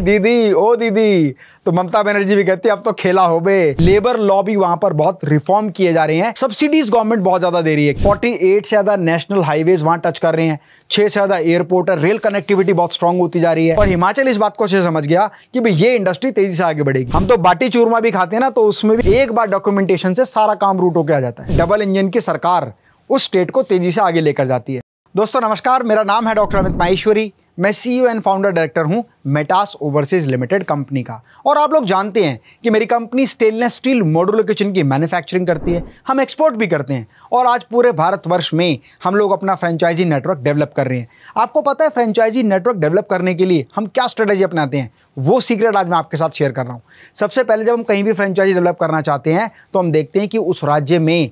बोलते दीदी ओ दीदी तो ममता बनर्जी भी कहती है अब तो खेला हो बे लेबर लॉ भी वहां पर बहुत रिफॉर्म किए जा रहे हैं सब्सिडीज गवर्नमेंट बहुत ज्यादा दे रही है 48 से ज्यादा नेशनल हाईवे वहां टच कर रहे हैं छह से ज्यादा एयरपोर्ट है रेल कनेक्टिविटी बहुत स्ट्रांग होती जा रही है और हिमाचल इस बात को अच्छे समझ गया कि भाई ये इंडस्ट्री तेजी से आगे बढ़ेगी हम तो बाटी चूरमा भी खाते हैं ना तो उसमें भी एक बार डॉक्यूमेंटेशन से सारा काम रूट होकर आ जाता है डबल इंजन की सरकार उस स्टेट को तेजी से आगे लेकर जाती है दोस्तों नमस्कार मेरा नाम है डॉक्टर अमित माहेश्वरी मैं सीईओ एंड फाउंडर डायरेक्टर हूं मेटास ओवरसीज लिमिटेड कंपनी का और आप लोग जानते हैं कि मेरी कंपनी स्टेनलेस स्टील मॉडुलर किचन की मैन्युफैक्चरिंग करती है हम एक्सपोर्ट भी करते हैं और आज पूरे भारतवर्ष में हम लोग अपना फ्रेंचाइजी नेटवर्क डेवलप कर रहे हैं आपको पता है फ्रेंचाइजी नेटवर्क डेवलप करने के लिए हम क्या स्ट्रेटेजी अपनाते हैं वो सीक्रेट आज मैं आपके साथ शेयर कर रहा हूँ सबसे पहले जब हम कहीं भी फ्रेंचाइजी डेवलप करना चाहते हैं तो हम देखते हैं कि उस राज्य में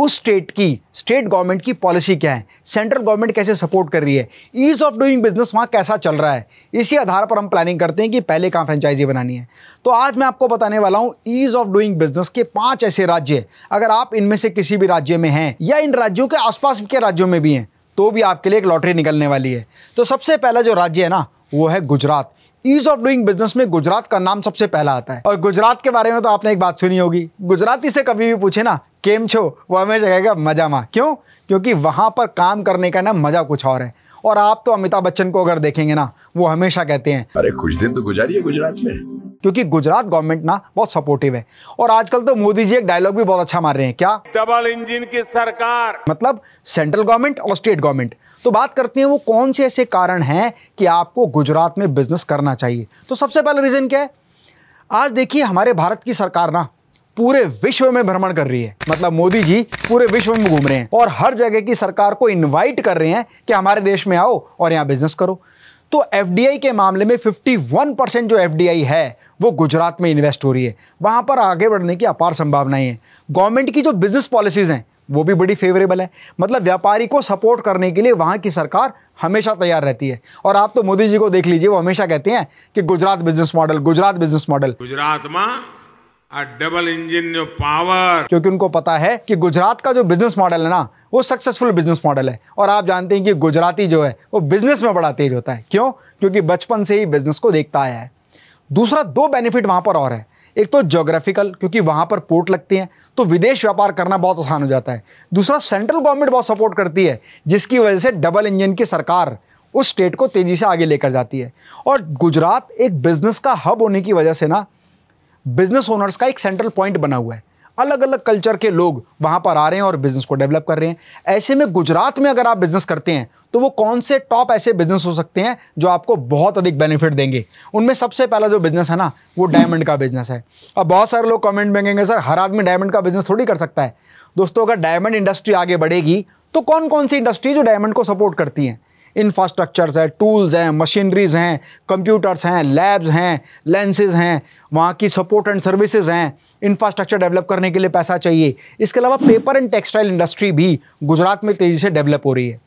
उस स्टेट की स्टेट गवर्नमेंट की पॉलिसी क्या है सेंट्रल गवर्नमेंट कैसे सपोर्ट कर रही है ईज़ ऑफ डूइंग बिजनेस वहाँ कैसा चल रहा है इसी आधार पर हम प्लानिंग करते हैं कि पहले कहाँ फ्रेंचाइजी बनानी है तो आज मैं आपको बताने वाला हूँ ईज़ ऑफ डूइंग बिजनेस के पाँच ऐसे राज्य अगर आप इनमें से किसी भी राज्य में हैं या इन राज्यों के आसपास के राज्यों में भी हैं तो भी आपके लिए एक लॉटरी निकलने वाली है तो सबसे पहला जो राज्य है ना वो है Gujarat ease of doing business में गुजरात का नाम सबसे पहला आता है और गुजरात के बारे में तो आपने एक बात सुनी होगी गुजराती से कभी भी पूछे ना केम छो वो हमेशा कहेगा मजा माँ क्यों क्योंकि वहाँ पर काम करने का ना मज़ा कुछ और है और आप तो अमिताभ बच्चन को अगर देखेंगे ना वो हमेशा कहते हैं अरे कुछ दिन तो गुजारिए गुजरात में क्योंकि गुजरात गवर्नमेंट ना बहुत सपोर्टिव है और आजकल तो मोदी जी एक डायलॉग भी बहुत अच्छा मार रहे हैं क्या डबल इंजन की सरकार मतलब सेंट्रल गवर्नमेंट और स्टेट गवर्नमेंट तो बात करते हैं वो कौन से ऐसे कारण हैं कि आपको गुजरात में बिजनेस करना चाहिए तो सबसे पहला रीजन क्या है आज देखिए हमारे भारत की सरकार ना पूरे विश्व में भ्रमण कर रही है मतलब मोदी जी पूरे विश्व में घूम रहे हैं और हर जगह की सरकार को इनवाइट कर रहे हैं कि हमारे देश में आओ और यहाँ बिजनेस करो तो एफडीआई के मामले में 51 परसेंट जो एफडीआई है वो गुजरात में इन्वेस्ट हो रही है वहाँ पर आगे बढ़ने की अपार संभावनाएं हैं गवर्नमेंट की जो बिजनेस पॉलिसीज़ हैं वो भी बड़ी फेवरेबल है मतलब व्यापारी को सपोर्ट करने के लिए वहाँ की सरकार हमेशा तैयार रहती है और आप तो मोदी जी को देख लीजिए वो हमेशा कहते हैं कि Gujarat business model Gujarat business model Gujarat में डबल इंजन जो पावर क्योंकि उनको पता है कि गुजरात का जो बिजनेस मॉडल है ना वो सक्सेसफुल बिजनेस मॉडल है और आप जानते हैं कि गुजराती जो है वो बिजनेस में बड़ा तेज होता है क्यों क्योंकि बचपन से ही बिजनेस को देखता आया है दूसरा दो बेनिफिट वहाँ पर और है एक तो जोग्राफिकल क्योंकि वहाँ पर पोर्ट लगती हैं तो विदेश व्यापार करना बहुत आसान हो जाता है दूसरा सेंट्रल गवर्नमेंट बहुत सपोर्ट करती है जिसकी वजह से डबल इंजन की सरकार उस स्टेट को तेज़ी से आगे लेकर जाती है और गुजरात एक बिजनेस का हब होने की वजह से ना बिजनेस ओनर्स का एक सेंट्रल पॉइंट बना हुआ है अलग अलग कल्चर के लोग वहाँ पर आ रहे हैं और बिजनेस को डेवलप कर रहे हैं ऐसे में गुजरात में अगर आप बिजनेस करते हैं तो वो कौन से टॉप ऐसे बिजनेस हो सकते हैं जो आपको बहुत अधिक बेनिफिट देंगे उनमें सबसे पहला जो बिजनेस है ना वो डायमंड का बिजनेस है अब बहुत सारे लोग कमेंट में सर हर आदमी डायमंड का बिजनेस थोड़ी कर सकता है दोस्तों अगर डायमंड इंडस्ट्री आगे बढ़ेगी तो कौन कौन सी इंडस्ट्री जो डायमंड को सपोर्ट करती हैं इंफ्रास्ट्रक्चर्स है टूल्स हैं मशीनरीज हैं कंप्यूटर्स हैं लैब्स हैं लेंसेज हैं वहाँ की सपोर्ट एंड सर्विसेज हैं इंफ्रास्ट्रक्चर डेवलप करने के लिए पैसा चाहिए इसके अलावा पेपर एंड टेक्सटाइल इंडस्ट्री भी गुजरात में तेज़ी से डेवलप हो रही है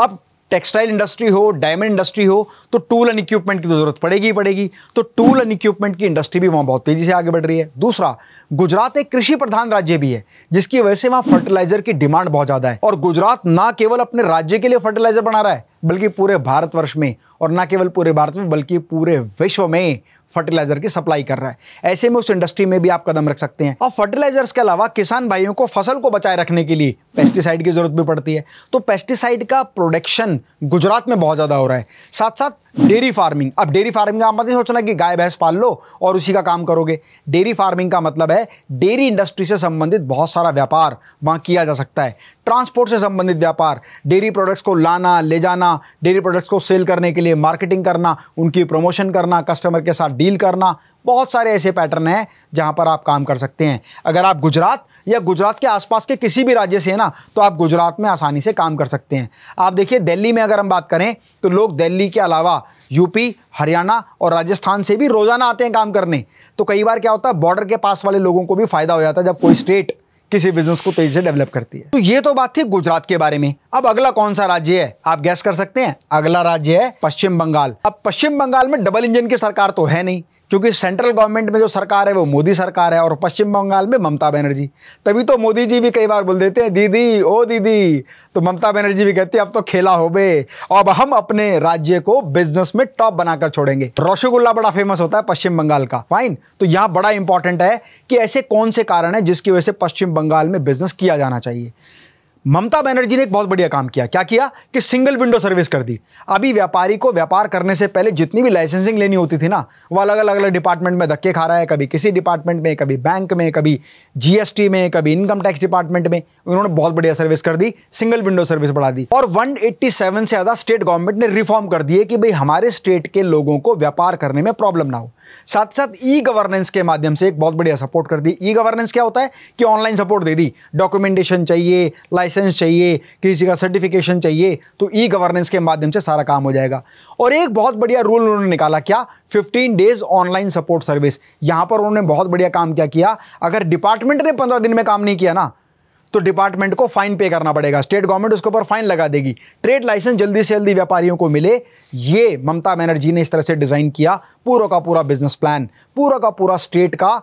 अब टेक्सटाइल इंडस्ट्री हो डायमंड इंडस्ट्री हो तो टूल एंड इक्विपमेंट की तो जरूरत पड़ेगी ही पड़ेगी तो टूल एंड इक्विपमेंट की इंडस्ट्री भी वहाँ बहुत तेज़ी से आगे बढ़ रही है दूसरा गुजरात एक कृषि प्रधान राज्य भी है जिसकी वजह से वहाँ फर्टिलाइजर की डिमांड बहुत ज़्यादा है और गुजरात ना केवल अपने राज्य के लिए फर्टिलाइजर बना रहा है बल्कि पूरे भारतवर्ष में और ना केवल पूरे भारत में बल्कि पूरे विश्व में फर्टिलाइजर की सप्लाई कर रहा है ऐसे में उस इंडस्ट्री में भी आप कदम रख सकते हैं और फर्टिलाइजर्स के अलावा किसान भाइयों को फसल को बचाए रखने के लिए पेस्टिसाइड की जरूरत भी पड़ती है तो पेस्टिसाइड का प्रोडक्शन गुजरात में बहुत ज़्यादा हो रहा है साथ साथ डेयरी फार्मिंग अब डेयरी फार्मिंग का आप मत सोचना कि गाय भैंस पाल लो और उसी का काम करोगे डेयरी फार्मिंग का मतलब है डेयरी इंडस्ट्री से संबंधित बहुत सारा व्यापार वहां किया जा सकता है ट्रांसपोर्ट से संबंधित व्यापार डेयरी प्रोडक्ट्स को लाना ले जाना डेयरी प्रोडक्ट्स को सेल करने के लिए मार्केटिंग करना उनकी प्रमोशन करना कस्टमर के साथ डील करना बहुत सारे ऐसे पैटर्न हैं जहां पर आप काम कर सकते हैं अगर आप गुजरात या गुजरात के आसपास के किसी भी राज्य से हैं ना तो आप गुजरात में आसानी से काम कर सकते हैं आप देखिए दिल्ली में अगर हम बात करें तो लोग दिल्ली के अलावा यूपी हरियाणा और राजस्थान से भी रोज़ाना आते हैं काम करने तो कई बार क्या होता है बॉर्डर के पास वाले लोगों को भी फ़ायदा हो जाता है जब कोई स्टेट किसी बिजनेस को तेजी से डेवलप करती है तो ये तो बात थी गुजरात के बारे में अब अगला कौन सा राज्य है आप गैस कर सकते हैं अगला राज्य है पश्चिम बंगाल अब पश्चिम बंगाल में डबल इंजन की सरकार तो है नहीं क्योंकि सेंट्रल गवर्नमेंट में जो सरकार है वो मोदी सरकार है और पश्चिम बंगाल में ममता बनर्जी तभी तो मोदी जी भी कई बार बोल देते हैं दीदी ओ दीदी तो ममता बनर्जी भी कहती है अब तो खेला हो बे अब हम अपने राज्य को बिजनेस में टॉप बनाकर छोड़ेंगे रसगुल्ला बड़ा फेमस होता है पश्चिम बंगाल का फाइन तो यहाँ बड़ा इंपॉर्टेंट है कि ऐसे कौन से कारण है जिसकी वजह से पश्चिम बंगाल में बिजनेस किया जाना चाहिए ममता बनर्जी ने एक बहुत बढ़िया काम किया क्या किया कि सिंगल विंडो सर्विस कर दी अभी व्यापारी को व्यापार करने से पहले जितनी भी लाइसेंसिंग लेनी होती थी ना वो अलग अलग अलग डिपार्टमेंट में धक्के खा रहा है कभी किसी डिपार्टमेंट में कभी बैंक में कभी जीएसटी में कभी इनकम टैक्स डिपार्टमेंट में उन्होंने बहुत बढ़िया सर्विस कर दी सिंगल विंडो सर्विस बढ़ा दी और वन से ज़्यादा स्टेट गवर्नमेंट ने रिफॉर्म कर दिए कि भाई हमारे स्टेट के लोगों को व्यापार करने में प्रॉब्लम ना हो साथ साथ ई गवर्नेंस के माध्यम से एक बहुत बढ़िया सपोर्ट कर दी ई गवर्नेंस क्या होता है कि ऑनलाइन सपोर्ट दे दी डॉक्यूमेंटेशन चाहिए लाइसेंस लाइसेंस चाहिए किसी का सर्टिफिकेशन चाहिए तो ई गवर्नेंस के माध्यम से सारा काम हो जाएगा और एक बहुत बढ़िया रूल उन्होंने निकाला क्या 15 डेज ऑनलाइन सपोर्ट सर्विस यहाँ पर उन्होंने बहुत बढ़िया काम क्या किया अगर डिपार्टमेंट ने पंद्रह दिन में काम नहीं किया ना तो डिपार्टमेंट को फाइन पे करना पड़ेगा स्टेट गवर्नमेंट उसके ऊपर फाइन लगा देगी ट्रेड लाइसेंस जल्दी से जल्दी व्यापारियों को मिले ये ममता बनर्जी ने इस तरह से डिज़ाइन किया पूरा का पूरा बिजनेस प्लान पूरा का पूरा स्टेट का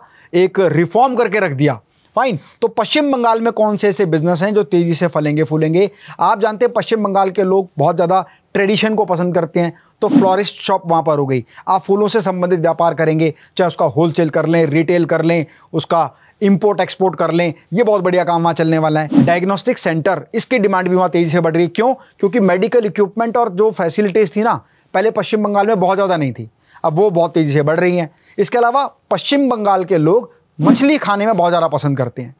एक रिफॉर्म करके रख दिया फाइन तो पश्चिम बंगाल में कौन से ऐसे बिजनेस हैं जो तेज़ी से फलेंगे फूलेंगे आप जानते हैं पश्चिम बंगाल के लोग बहुत ज़्यादा ट्रेडिशन को पसंद करते हैं तो फ्लोरिस्ट शॉप वहाँ पर हो गई आप फूलों से संबंधित व्यापार करेंगे चाहे उसका होलसेल कर लें रिटेल कर लें उसका इंपोर्ट एक्सपोर्ट कर लें ये बहुत बढ़िया काम वहाँ चलने वाला है डायग्नोस्टिक सेंटर इसकी डिमांड भी वहाँ तेज़ी से बढ़ रही है क्यों क्योंकि मेडिकल इक्विपमेंट और जो फैसिलिटीज़ थी ना पहले पश्चिम बंगाल में बहुत ज़्यादा नहीं थी अब वो बहुत तेज़ी से बढ़ रही हैं इसके अलावा पश्चिम बंगाल के लोग मछली खाने में बहुत ज़्यादा पसंद करते हैं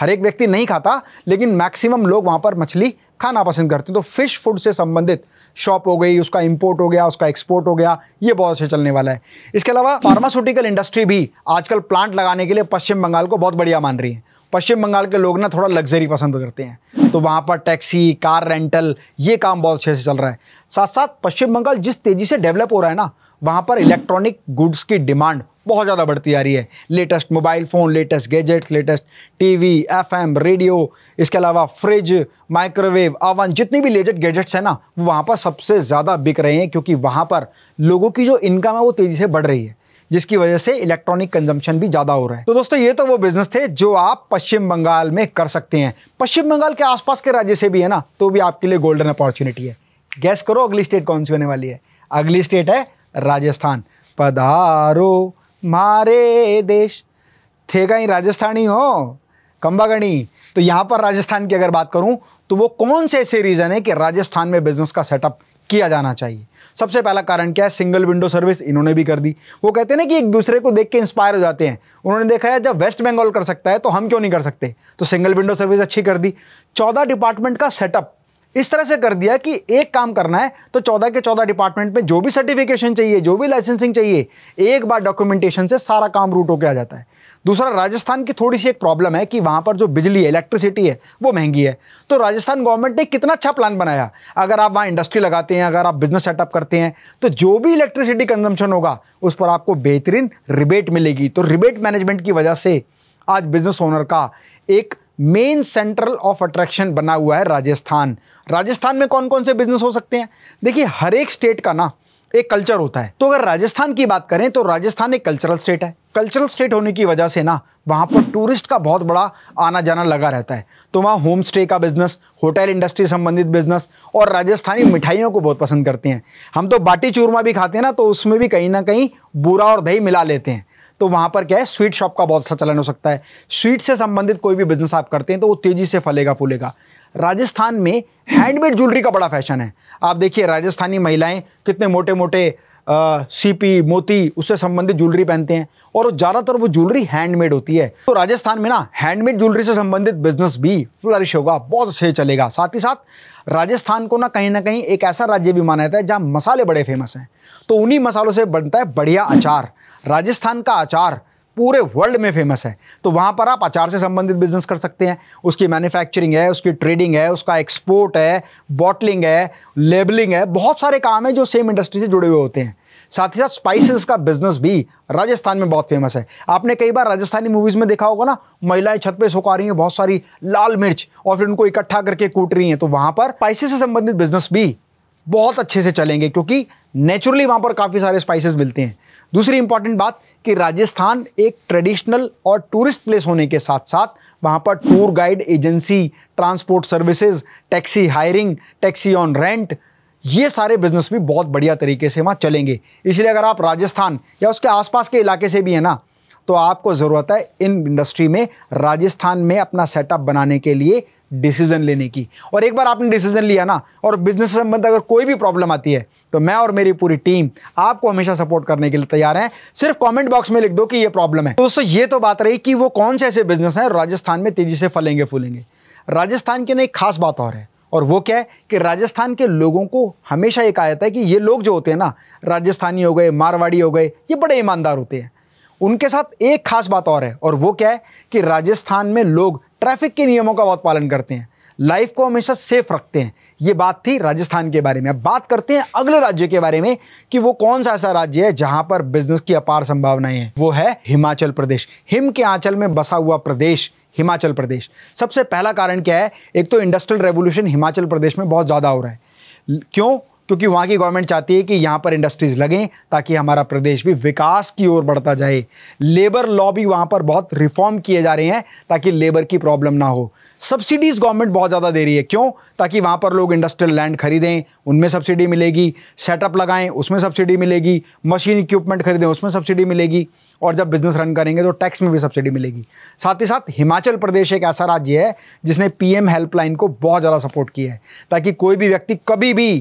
हर एक व्यक्ति नहीं खाता लेकिन मैक्सिमम लोग वहाँ पर मछली खाना पसंद करते हैं तो फिश फूड से संबंधित शॉप हो गई उसका इंपोर्ट हो गया उसका एक्सपोर्ट हो गया ये बहुत अच्छा चलने वाला है इसके अलावा फार्मास्यूटिकल इंडस्ट्री भी आजकल प्लांट लगाने के लिए पश्चिम बंगाल को बहुत बढ़िया मान रही है पश्चिम बंगाल के लोग ना थोड़ा लग्जरी पसंद करते हैं तो वहाँ पर टैक्सी कार रेंटल ये काम बहुत अच्छे से चल रहा है साथ साथ पश्चिम बंगाल जिस तेज़ी से डेवलप हो रहा है ना वहाँ पर इलेक्ट्रॉनिक गुड्स की डिमांड बहुत ज़्यादा बढ़ती आ रही है latest mobile phone latest gadgets latest TV FM radio इसके अलावा फ्रिज माइक्रोवेव आवन जितनी भी लेजेट गैजेट्स हैं ना वो वहाँ पर सबसे ज़्यादा बिक रहे हैं क्योंकि वहाँ पर लोगों की जो इनकम है वो तेज़ी से बढ़ रही है जिसकी वजह से इलेक्ट्रॉनिक कंजम्पशन भी ज़्यादा हो रहा है तो दोस्तों ये तो वो बिजनेस थे जो आप पश्चिम बंगाल में कर सकते हैं पश्चिम बंगाल के आसपास के राज्य से भी है ना तो भी आपके लिए गोल्डन अपॉर्चुनिटी है गैस करो अगली स्टेट कौन सी होने वाली है अगली स्टेट है राजस्थान पधारो मारे देश थे कहीं राजस्थानी हो कंबागणी तो यहाँ पर राजस्थान की अगर बात करूं तो वो कौन से ऐसे रीज़न है कि राजस्थान में बिज़नेस का सेटअप किया जाना चाहिए सबसे पहला कारण क्या है सिंगल विंडो सर्विस इन्होंने भी कर दी वो कहते हैं ना कि एक दूसरे को देख के इंस्पायर हो जाते हैं उन्होंने देखा है जब वेस्ट बंगाल कर सकता है तो हम क्यों नहीं कर सकते तो सिंगल विंडो सर्विस अच्छी कर दी चौदह डिपार्टमेंट का सेटअप इस तरह से कर दिया कि एक काम करना है तो चौदह के चौदह डिपार्टमेंट में जो भी सर्टिफिकेशन चाहिए जो भी लाइसेंसिंग चाहिए एक बार डॉक्यूमेंटेशन से सारा काम रूट होकर आ जाता है दूसरा राजस्थान की थोड़ी सी एक प्रॉब्लम है कि वहाँ पर जो बिजली है इलेक्ट्रिसिटी है वो महंगी है तो राजस्थान गवर्नमेंट ने कितना अच्छा प्लान बनाया अगर आप वहाँ इंडस्ट्री लगाते हैं अगर आप बिजनेस सेटअप करते हैं तो जो भी इलेक्ट्रिसिटी कंजम्पशन होगा उस पर आपको बेहतरीन रिबेट मिलेगी तो रिबेट मैनेजमेंट की वजह से आज बिजनेस ओनर का एक मेन सेंट्रल ऑफ अट्रैक्शन बना हुआ है राजस्थान राजस्थान में कौन कौन से बिजनेस हो सकते हैं देखिए हर एक स्टेट का ना एक कल्चर होता है तो अगर राजस्थान की बात करें तो राजस्थान एक कल्चरल स्टेट है कल्चरल स्टेट होने की वजह से ना वहाँ पर टूरिस्ट का बहुत बड़ा आना जाना लगा रहता है तो वहाँ होम स्टे का बिजनेस होटल इंडस्ट्री संबंधित बिजनेस और राजस्थानी मिठाइयों को बहुत पसंद करते हैं हम तो बाटी चूरमा भी खाते हैं ना तो उसमें भी कहीं ना कहीं बूरा और दही मिला लेते हैं तो वहाँ पर क्या है स्वीट शॉप का बहुत अच्छा चलन हो सकता है स्वीट से संबंधित कोई भी बिजनेस आप करते हैं तो वो तेज़ी से फलेगा फूलेगा राजस्थान में हैंडमेड ज्वेलरी का बड़ा फैशन है आप देखिए राजस्थानी महिलाएं कितने मोटे मोटे सीपी मोती उससे संबंधित ज्वेलरी पहनते हैं और ज़्यादातर वो ज्वेलरी हैंडमेड होती है तो राजस्थान में ना हैंडमेड ज्वेलरी से संबंधित बिजनेस भी फ्लरिश होगा बहुत अच्छे चलेगा साथ ही साथ राजस्थान को ना कहीं ना कहीं एक ऐसा राज्य भी माना जाता है जहाँ मसाले बड़े फेमस हैं तो उन्हीं मसालों से बनता है बढ़िया अचार राजस्थान का अचार पूरे वर्ल्ड में फेमस है तो वहाँ पर आप अचार से संबंधित बिजनेस कर सकते हैं उसकी मैन्युफैक्चरिंग है उसकी ट्रेडिंग है उसका एक्सपोर्ट है बॉटलिंग है लेबलिंग है बहुत सारे काम है जो सेम इंडस्ट्री से जुड़े हुए होते हैं साथ ही साथ स्पाइसेस का बिजनेस भी राजस्थान में बहुत फेमस है आपने कई बार राजस्थानी मूवीज़ में देखा होगा ना महिलाएं छत पे सुखा रही हैं बहुत सारी लाल मिर्च और फिर उनको इकट्ठा करके कूट रही हैं तो वहाँ पर स्पाइसेस से संबंधित बिजनेस भी बहुत अच्छे से चलेंगे क्योंकि नेचुरली वहाँ पर काफ़ी सारे स्पाइसेस मिलते हैं दूसरी इंपॉर्टेंट बात कि राजस्थान एक ट्रेडिशनल और टूरिस्ट प्लेस होने के साथ साथ वहाँ पर tour guide agency transport services taxi hiring taxi on rent ये सारे बिजनेस भी बहुत बढ़िया तरीके से वहाँ चलेंगे इसलिए अगर आप राजस्थान या उसके आसपास के इलाके से भी हैं ना तो आपको ज़रूरत है इन इंडस्ट्री में राजस्थान में अपना सेटअप बनाने के लिए डिसीजन लेने की और एक बार आपने डिसीजन लिया ना और बिजनेस से संबंध अगर कोई भी प्रॉब्लम आती है तो मैं और मेरी पूरी टीम आपको हमेशा सपोर्ट करने के लिए तैयार है सिर्फ कॉमेंट बॉक्स में लिख दो कि ये प्रॉब्लम है दोस्तों ये तो बात रही कि वो कौन से ऐसे बिजनेस हैं राजस्थान में तेजी से फलेंगे फूलेंगे राजस्थान की ना एक खास बात और है और वो क्या है कि राजस्थान के लोगों को हमेशा एक आयता है कि ये लोग जो होते हैं ना राजस्थानी हो गए मारवाड़ी हो गए ये बड़े ईमानदार होते हैं उनके साथ एक खास बात और है और वो क्या है कि राजस्थान में लोग ट्रैफिक के नियमों का बहुत पालन करते हैं लाइफ को हमेशा सेफ रखते हैं ये बात थी राजस्थान के बारे में अब बात करते हैं अगले राज्य के बारे में कि वो कौन सा ऐसा राज्य है जहां पर बिजनेस की अपार संभावनाएं हैं वो है हिमाचल प्रदेश हिम के आंचल में बसा हुआ प्रदेश हिमाचल प्रदेश सबसे पहला कारण क्या है एक तो इंडस्ट्रियल रेवोल्यूशन हिमाचल प्रदेश में बहुत ज़्यादा हो रहा है क्यों क्योंकि वहाँ की गवर्नमेंट चाहती है कि यहाँ पर इंडस्ट्रीज़ लगें ताकि हमारा प्रदेश भी विकास की ओर बढ़ता जाए लेबर लॉ भी वहाँ पर बहुत रिफॉर्म किए जा रहे हैं ताकि लेबर की प्रॉब्लम ना हो सब्सिडीज़ गवर्नमेंट बहुत ज़्यादा दे रही है क्यों ताकि वहाँ पर लोग इंडस्ट्रियल लैंड खरीदें उनमें सब्सिडी मिलेगी सेटअप लगाएं उसमें सब्सिडी मिलेगी मशीन इक्विपमेंट खरीदें उसमें सब्सिडी मिलेगी और जब बिजनेस रन करेंगे तो टैक्स में भी सब्सिडी मिलेगी साथ ही साथ हिमाचल प्रदेश एक ऐसा राज्य है जिसने पीएम हेल्पलाइन को बहुत ज़्यादा सपोर्ट किया है ताकि कोई भी व्यक्ति कभी भी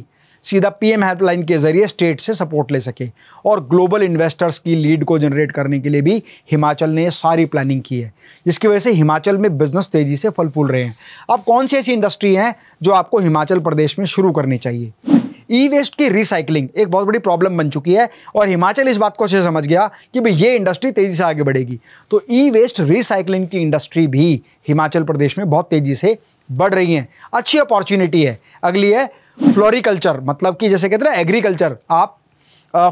सीधा पीएम हेल्पलाइन के जरिए स्टेट से सपोर्ट ले सके और ग्लोबल इन्वेस्टर्स की लीड को जनरेट करने के लिए भी हिमाचल ने सारी प्लानिंग की है जिसकी वजह से हिमाचल में बिजनेस तेजी से फल फूल रहे हैं अब कौन सी ऐसी इंडस्ट्री हैं जो आपको हिमाचल प्रदेश में शुरू करनी चाहिए ई वेस्ट की रिसाइकिलिंग एक बहुत बड़ी प्रॉब्लम बन चुकी है और हिमाचल इस बात को से समझ गया कि भाई ये इंडस्ट्री तेज़ी से आगे बढ़ेगी तो ई वेस्ट रिसाइकिलिंग की इंडस्ट्री भी हिमाचल प्रदेश में बहुत तेज़ी से बढ़ रही है अच्छी अपॉर्चुनिटी है अगली है फ्लोरिकल्चर मतलब कि जैसे कहते हैं एग्रीकल्चर आप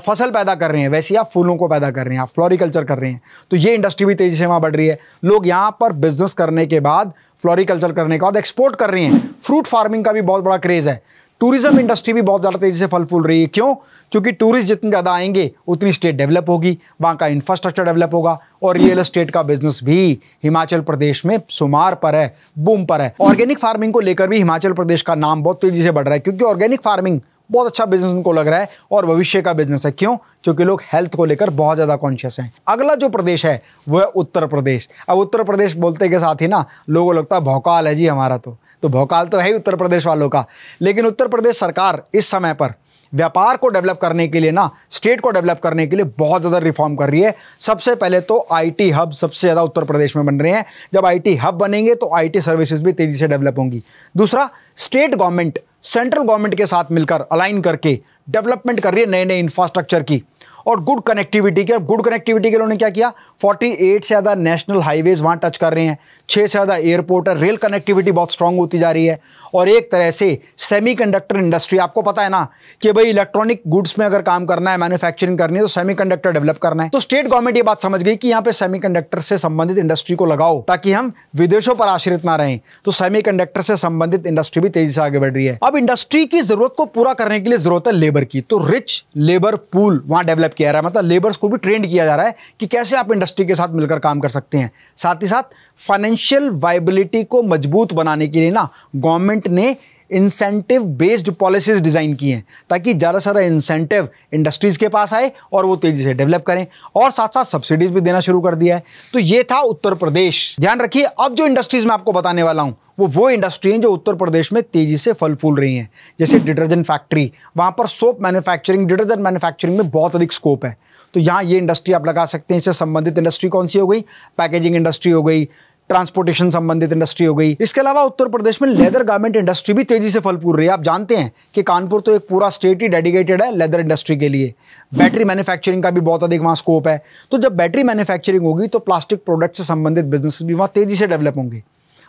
फसल पैदा कर रहे हैं वैसे आप फूलों को पैदा कर रहे हैं आप फ्लोरिकल्चर कर रहे हैं तो ये इंडस्ट्री भी तेज़ी से वहाँ बढ़ रही है लोग यहाँ पर बिजनेस करने के बाद फ्लोरिकल्चर करने के बाद एक्सपोर्ट कर रहे हैं फ्रूट फार्मिंग का भी बहुत बड़ा क्रेज़ है टूरिज्म इंडस्ट्री भी बहुत ज़्यादा तेज़ी से फल फूल रही है क्यों क्योंकि टूरिस्ट जितने ज़्यादा आएंगे उतनी स्टेट डेवलप होगी वहाँ का इंफ्रास्ट्रक्चर डेवलप होगा और रियल एस्टेट का बिजनेस भी हिमाचल प्रदेश में सुमार पर है बूम पर है ऑर्गेनिक फार्मिंग को लेकर भी हिमाचल प्रदेश का नाम बहुत तेज़ी से बढ़ रहा है क्योंकि ऑर्गेनिक फार्मिंग बहुत अच्छा बिजनेस उनको लग रहा है और भविष्य का बिजनेस है क्यों क्योंकि लोग हेल्थ को लेकर बहुत ज़्यादा कॉन्शियस हैं अगला जो प्रदेश है वह उत्तर प्रदेश अब उत्तर प्रदेश बोलते के साथ ही ना लोगों लगता है भौकाल है जी हमारा तो तो भौकाल तो है ही उत्तर प्रदेश वालों का लेकिन उत्तर प्रदेश सरकार इस समय पर व्यापार को डेवलप करने के लिए ना स्टेट को डेवलप करने के लिए बहुत ज़्यादा रिफॉर्म कर रही है सबसे पहले तो आईटी हब सबसे ज़्यादा उत्तर प्रदेश में बन रहे हैं जब आईटी हब बनेंगे तो आईटी सर्विसेज भी तेज़ी से डेवलप होंगी दूसरा स्टेट गवर्नमेंट सेंट्रल गवर्नमेंट के साथ मिलकर अलाइन करके डेवलपमेंट कर रही है नए नए इंफ्रास्ट्रक्चर की और गुड कनेक्टिविटी के गुड कनेक्टिविटी के उन्होंने क्या किया 48 से ज़्यादा नेशनल हाईवेज़ वहाँ टच कर रहे हैं छः से ज़्यादा एयरपोर्ट है रेल कनेक्टिविटी बहुत स्ट्रांग होती जा रही है और एक तरह से सेमीकंडक्टर इंडस्ट्री आपको पता है ना कि भाई इलेक्ट्रॉनिक गुड्स में अगर काम करना है मैन्युफैक्चरिंग करनी है तो सेमी डेवलप करना है तो स्टेट गवर्नमेंट ये बात समझ गई कि यहाँ पे सेमी से संबंधित इंडस्ट्री को लगाओ ताकि हम विदेशों पर आश्रित ना रहें तो सेमी से संबंधित इंडस्ट्री भी तेजी से आगे बढ़ रही है अब इंडस्ट्री की जरूरत को पूरा करने के लिए जरूरत है लेबर की तो रिच लेबर पूल वहां डेवलप किया रहा है मतलब लेबर्स को भी ट्रेंड किया जा रहा है कि कैसे आप इंडस्ट्री के साथ मिलकर काम कर सकते हैं साथ ही साथ फाइनेंशियल वाइबिलिटी को मजबूत बनाने के लिए ना गवर्नमेंट ने इंसेंटिव बेस्ड पॉलिसीज डिज़ाइन की हैं ताकि ज़्यादा ज्यादा इंसेंटिव इंडस्ट्रीज़ के पास आए और वो तेज़ी से डेवलप करें और साथ साथ सब्सिडीज़ भी देना शुरू कर दिया है तो ये था उत्तर प्रदेश ध्यान रखिए अब जो इंडस्ट्रीज़ मैं आपको बताने वाला हूँ वो वो इंडस्ट्री हैं जो उत्तर प्रदेश में तेज़ी से फल फूल रही हैं जैसे डिटर्जेंट फैक्ट्री वहाँ पर सोप मैन्युफैक्चरिंग डिटर्जेंट मैन्युफैक्चरिंग में बहुत अधिक स्कोप है तो यहाँ ये इंडस्ट्री आप लगा सकते हैं इससे संबंधित इंडस्ट्री कौन सी हो गई पैकेजिंग इंडस्ट्री हो गई ट्रांसपोर्टेशन संबंधित इंडस्ट्री हो गई इसके अलावा उत्तर प्रदेश में लेदर गारमेंट इंडस्ट्री भी तेजी से फल फूल रही है आप जानते हैं कि कानपुर तो एक पूरा स्टेट ही डेडिकेटेड है लेदर इंडस्ट्री के लिए बैटरी मैन्युफैक्चरिंग का भी बहुत अधिक वहाँ स्कोप है तो जब बैटरी मैन्युफैक्चरिंग होगी तो प्लास्टिक प्रोडक्ट से संबंधित बिजनेस भी वहाँ तेजी से डेवलप होंगे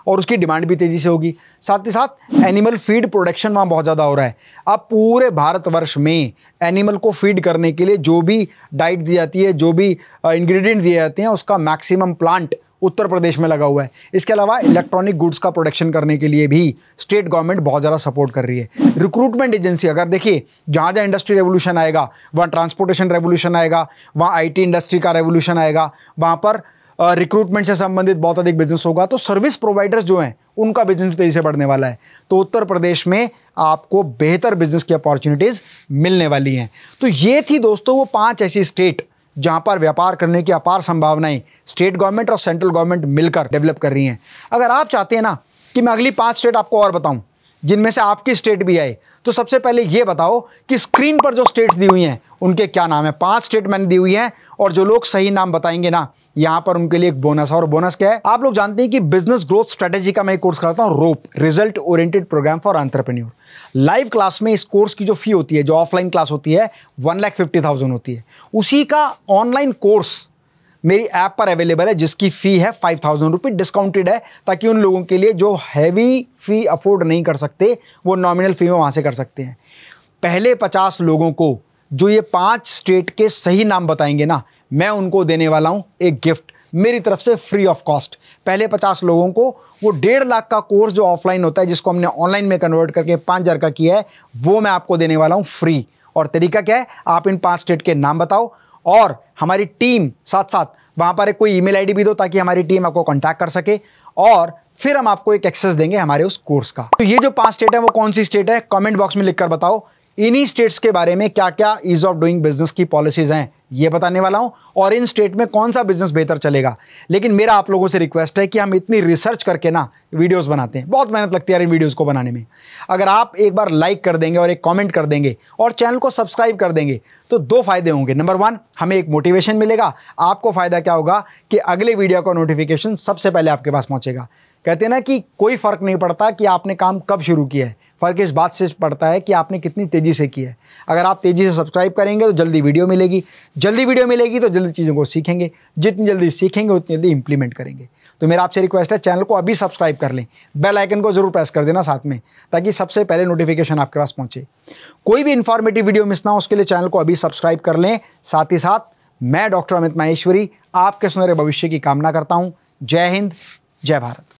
और उसकी डिमांड भी तेज़ी से होगी साथ ही साथ एनिमल फीड प्रोडक्शन वहाँ बहुत ज़्यादा हो रहा है अब पूरे भारतवर्ष में एनिमल को फीड करने के लिए जो भी डाइट दी जाती है जो भी इंग्रेडिएंट दिए जाते हैं उसका मैक्सिमम प्लांट उत्तर प्रदेश में लगा हुआ है इसके अलावा इलेक्ट्रॉनिक गुड्स का प्रोडक्शन करने के लिए भी स्टेट गवर्नमेंट बहुत ज़्यादा सपोर्ट कर रही है रिक्रूटमेंट एजेंसी अगर देखिए जहाँ जहाँ इंडस्ट्री रेवोल्यूशन आएगा वहाँ ट्रांसपोर्टेशन रेवोल्यूशन आएगा वहाँ आईटी इंडस्ट्री का रेवोल्यूशन आएगा वहाँ पर रिक्रूटमेंट से संबंधित बहुत अधिक बिजनेस होगा तो सर्विस प्रोवाइडर्स जो हैं उनका बिजनेस तेजी से बढ़ने वाला है तो उत्तर प्रदेश में आपको बेहतर बिजनेस की अपॉर्चुनिटीज़ मिलने वाली हैं तो ये थी दोस्तों वो पाँच ऐसी स्टेट जहां पर व्यापार करने की अपार संभावनाएं स्टेट गवर्नमेंट और सेंट्रल गवर्नमेंट मिलकर डेवलप कर रही हैं अगर आप चाहते हैं ना कि मैं अगली पाँच स्टेट आपको और बताऊँ जिनमें से आपकी स्टेट भी आई तो सबसे पहले ये बताओ कि स्क्रीन पर जो स्टेट्स दी हुई हैं उनके क्या नाम है पांच स्टेट मैंने दी हुई हैं और जो लोग सही नाम बताएंगे ना यहाँ पर उनके लिए एक बोनस है और बोनस क्या है आप लोग जानते हैं कि बिजनेस ग्रोथ स्ट्रेटेजी का मैं कोर्स कराता हूँ रोप result oriented program for entrepreneur live class में इस कोर्स की जो फी होती है जो ऑफलाइन क्लास होती है वन फिफ्टी थाउजेंड होती है उसी का ऑनलाइन कोर्स मेरी ऐप पर अवेलेबल है जिसकी फ़ी है फाइव थाउजेंड रुपी डिस्काउंटेड है ताकि उन लोगों के लिए जो हैवी फ़ी अफोर्ड नहीं कर सकते वो नॉमिनल फ़ी में वहाँ से कर सकते हैं पहले पचास लोगों को जो ये पांच स्टेट के सही नाम बताएंगे ना मैं उनको देने वाला हूँ एक गिफ्ट मेरी तरफ से फ्री ऑफ कॉस्ट पहले पचास लोगों को वो डेढ़ लाख का कोर्स जो ऑफलाइन होता है जिसको हमने ऑनलाइन में कन्वर्ट करके पाँच हज़ार का किया है वो मैं आपको देने वाला हूँ फ्री और तरीका क्या है आप इन पाँच स्टेट के नाम बताओ और हमारी टीम साथ साथ वहाँ पर एक कोई ईमेल आईडी भी दो ताकि हमारी टीम आपको कांटेक्ट कर सके और फिर हम आपको एक एक्सेस देंगे हमारे उस कोर्स का तो ये जो पांच स्टेट है वो कौन सी स्टेट है कमेंट बॉक्स में लिखकर बताओ इन्हीं स्टेट्स के बारे में क्या क्या ईज ऑफ डूइंग बिजनेस की पॉलिसीज़ हैं ये बताने वाला हूँ और इन स्टेट में कौन सा बिजनेस बेहतर चलेगा लेकिन मेरा आप लोगों से रिक्वेस्ट है कि हम इतनी रिसर्च करके ना वीडियोस बनाते हैं बहुत मेहनत लगती है इन वीडियोस को बनाने में अगर आप एक बार लाइक कर देंगे और एक कमेंट कर देंगे और चैनल को सब्सक्राइब कर देंगे तो दो फायदे होंगे नंबर वन हमें एक मोटिवेशन मिलेगा आपको फ़ायदा क्या होगा कि अगले वीडियो का नोटिफिकेशन सबसे पहले आपके पास पहुँचेगा कहते हैं ना कि कोई फ़र्क नहीं पड़ता कि आपने काम कब शुरू किया है फ़र्क इस बात से पड़ता है कि आपने कितनी तेज़ी से किया है अगर आप तेज़ी से सब्सक्राइब करेंगे तो जल्दी वीडियो मिलेगी जल्दी वीडियो मिलेगी तो जल्दी चीज़ों को सीखेंगे जितनी जल्दी सीखेंगे उतनी जल्दी इंप्लीमेंट करेंगे तो मेरा आपसे रिक्वेस्ट है चैनल को अभी सब्सक्राइब कर लें बेल आइकन को ज़रूर प्रेस कर देना साथ में ताकि सबसे पहले नोटिफिकेशन आपके पास पहुँचे कोई भी इन्फॉर्मेटिव वीडियो मिस ना हो उसके लिए चैनल को अभी सब्सक्राइब कर लें साथ ही साथ मैं डॉक्टर अमित माहेश्वरी आपके सुनहरे भविष्य की कामना करता हूँ जय हिंद जय भारत